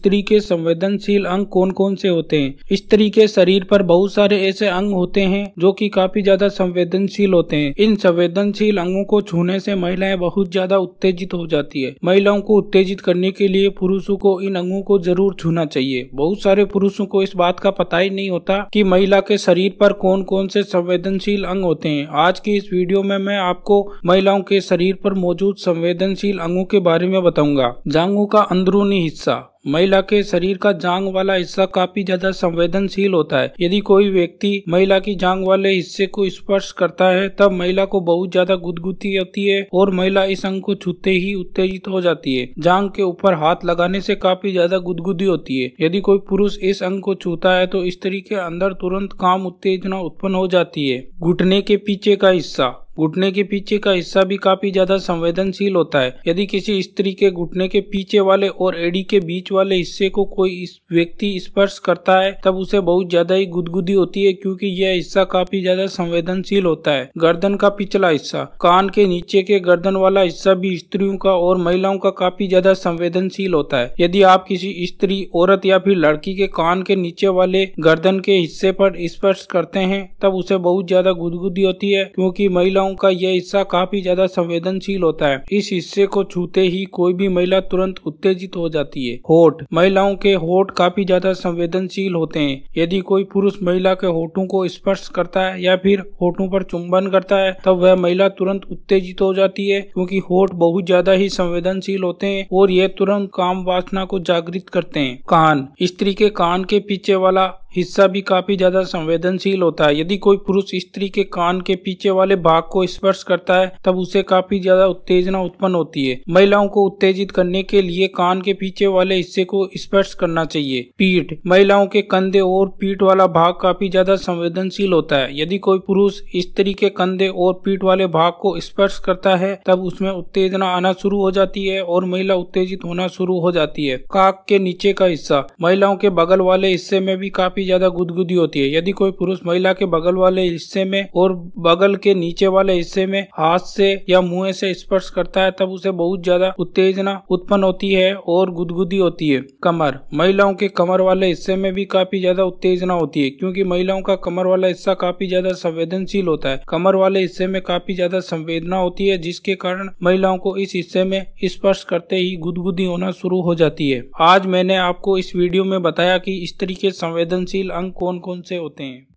स्त्री के संवेदनशील अंग कौन कौन से होते हैं स्त्री के शरीर पर बहुत सारे ऐसे अंग होते हैं जो कि काफी ज्यादा संवेदनशील होते हैं इन संवेदनशील अंगों को छूने से महिलाएं बहुत ज्यादा उत्तेजित हो जाती है महिलाओं को उत्तेजित करने के लिए पुरुषों को इन अंगों को जरूर छूना चाहिए बहुत सारे पुरुषों को इस बात का पता ही नहीं होता की महिला के शरीर पर कौन कौन से संवेदनशील अंग होते हैं आज की इस वीडियो में मैं आपको महिलाओं के शरीर पर मौजूद संवेदनशील अंगों के बारे में बताऊंगा जांगों का अंदरूनी हिस्सा महिला के शरीर का जांग वाला हिस्सा काफी ज्यादा संवेदनशील होता है यदि कोई व्यक्ति महिला की जांग वाले हिस्से को स्पर्श करता है तब महिला को बहुत ज्यादा गुदगुती होती है और महिला इस अंग को छूते ही उत्तेजित हो जाती है जांग के ऊपर हाथ लगाने से काफी ज्यादा गुदगुदी होती है यदि कोई पुरुष इस अंग को छूता है तो स्त्री के अंदर तुरंत काम उत्तेजना उत्पन्न हो जाती है घुटने के पीछे का हिस्सा घुटने के पीछे का हिस्सा भी काफी ज्यादा संवेदनशील होता है यदि किसी स्त्री के घुटने के पीछे वाले और एड़ी के बीच वाले हिस्से को कोई व्यक्ति स्पर्श करता है तब उसे बहुत ज्यादा ही गुदगुदी होती है क्योंकि यह हिस्सा काफी ज्यादा संवेदनशील होता है गर्दन का पिछला हिस्सा कान के नीचे के गर्दन वाला हिस्सा भी स्त्रियों का और महिलाओं का काफी ज्यादा संवेदनशील होता है यदि आप किसी स्त्री औरत या फिर लड़की के कान के नीचे वाले गर्दन के हिस्से पर स्पर्श करते हैं तब उसे बहुत ज्यादा गुदगुदी होती है क्योंकि महिलाओं महिलाओं का यह हिस्सा काफी ज्यादा संवेदनशील होता है इस हिस्से को छूते ही कोई भी महिला तुरंत उत्तेजित हो जाती है होठ महिलाओं के होठ काफी ज्यादा संवेदनशील होते हैं यदि कोई पुरुष महिला के होठों को स्पर्श करता है या फिर होठों पर चुंबन करता है तब वह महिला तुरंत उत्तेजित हो जाती है क्योंकि होठ बहुत ज्यादा ही संवेदनशील होते हैं और यह तुरंत काम वासना को जागृत करते हैं कान स्त्री के कान के पीछे वाला हिस्सा भी काफ़ी ज़्यादा संवेदनशील होता है यदि कोई पुरुष स्त्री के कान के पीछे वाले भाग को स्पर्श करता है तब उसे काफ़ी ज़्यादा उत्तेजना उत्पन्न होती है महिलाओं को उत्तेजित करने के लिए कान के पीछे वाले हिस्से को स्पर्श करना चाहिए पीठ महिलाओं के कंधे और पीठ वाला भाग काफ़ी ज़्यादा संवेदनशील होता है यदि कोई पुरुष स्त्री के कंधे और पीठ वाले भाग को स्पर्श करता है तब उसमें उत्तेजना आना शुरू हो जाती है और महिला उत्तेजित होना शुरू हो जाती है काक के नीचे का हिस्सा महिलाओं के बगल वाले हिस्से में भी काफी काफी ज्यादा गुदगुदी होती है यदि कोई पुरुष महिला के बगल वाले हिस्से में और बगल के नीचे वाले हिस्से में हाथ से या मुंह से स्पर्श करता है तब उसे बहुत ज्यादा उत्तेजना उत्पन्न होती है और गुदगुदी होती है कमर महिलाओं के कमर वाले हिस्से में भी काफी ज्यादा उत्तेजना होती है क्योंकि महिलाओं का कमर वाला हिस्सा काफी ज्यादा संवेदनशील होता है कमर वाले हिस्से में काफी ज्यादा संवेदना होती है जिसके कारण महिलाओं को इस हिस्से में स्पर्श करते ही गुदगुदी होना शुरू हो जाती है आज मैंने आपको इस वीडियो में बताया कि इस तरीके संवेदनशील संवेदनशील अंग कौन कौन से होते हैं